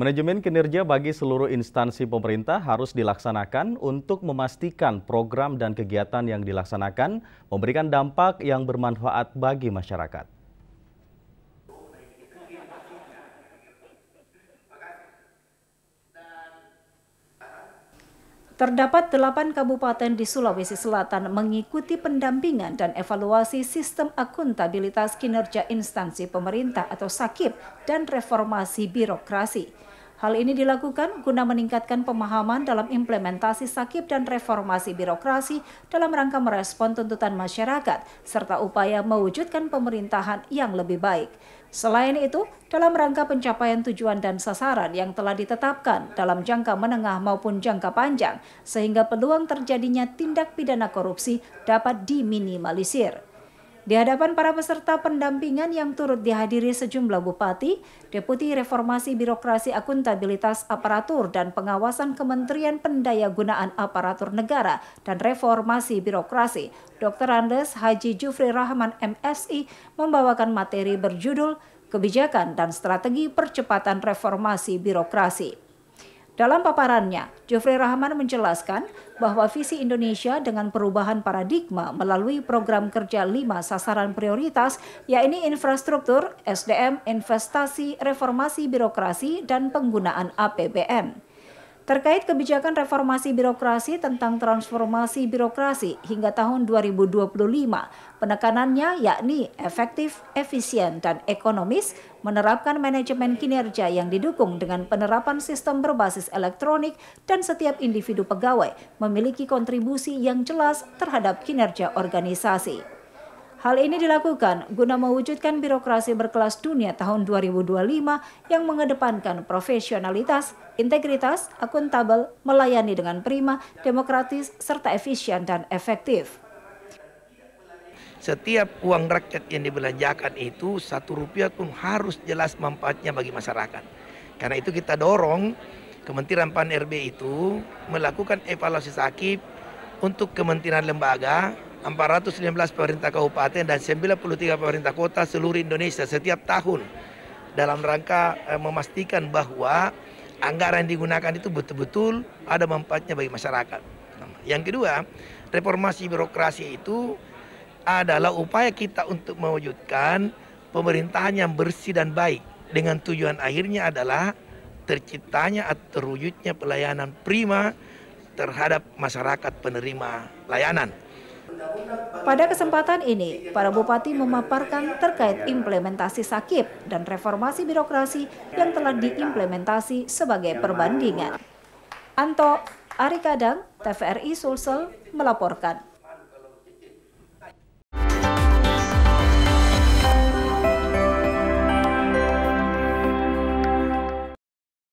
Manajemen kinerja bagi seluruh instansi pemerintah harus dilaksanakan untuk memastikan program dan kegiatan yang dilaksanakan memberikan dampak yang bermanfaat bagi masyarakat. Terdapat delapan kabupaten di Sulawesi Selatan mengikuti pendampingan dan evaluasi sistem akuntabilitas kinerja instansi pemerintah atau SAKIP dan reformasi birokrasi. Hal ini dilakukan guna meningkatkan pemahaman dalam implementasi sakit dan reformasi birokrasi dalam rangka merespon tuntutan masyarakat serta upaya mewujudkan pemerintahan yang lebih baik. Selain itu, dalam rangka pencapaian tujuan dan sasaran yang telah ditetapkan dalam jangka menengah maupun jangka panjang, sehingga peluang terjadinya tindak pidana korupsi dapat diminimalisir. Di hadapan para peserta pendampingan yang turut dihadiri sejumlah bupati, Deputi Reformasi Birokrasi Akuntabilitas Aparatur dan Pengawasan Kementerian Pendayagunaan Aparatur Negara dan Reformasi Birokrasi, Dr. Andes Haji Jufri Rahman MSI membawakan materi berjudul Kebijakan dan Strategi Percepatan Reformasi Birokrasi. Dalam paparannya, Jeffrey Rahman menjelaskan bahwa visi Indonesia dengan perubahan paradigma melalui program kerja lima sasaran prioritas, yaitu infrastruktur, SDM, investasi, reformasi birokrasi, dan penggunaan APBN terkait kebijakan reformasi birokrasi tentang transformasi birokrasi hingga tahun 2025. Penekanannya yakni efektif, efisien, dan ekonomis menerapkan manajemen kinerja yang didukung dengan penerapan sistem berbasis elektronik dan setiap individu pegawai memiliki kontribusi yang jelas terhadap kinerja organisasi. Hal ini dilakukan guna mewujudkan birokrasi berkelas dunia tahun 2025 yang mengedepankan profesionalitas, integritas, akuntabel, melayani dengan prima, demokratis, serta efisien dan efektif. Setiap uang rakyat yang dibelanjakan itu satu rupiah pun harus jelas manfaatnya bagi masyarakat. Karena itu kita dorong Kementerian PAN RB itu melakukan evaluasi sakit untuk kementerian lembaga 415 pemerintah kabupaten dan 93 pemerintah kota seluruh Indonesia setiap tahun dalam rangka eh, memastikan bahwa anggaran yang digunakan itu betul-betul ada manfaatnya bagi masyarakat. Yang kedua, reformasi birokrasi itu adalah upaya kita untuk mewujudkan pemerintahan yang bersih dan baik dengan tujuan akhirnya adalah terciptanya atau terwujudnya pelayanan prima terhadap masyarakat penerima layanan. Pada kesempatan ini, para bupati memaparkan terkait implementasi sakit dan reformasi birokrasi yang telah diimplementasi sebagai perbandingan. Anto Arikadang, TVRI Sulsel, melaporkan.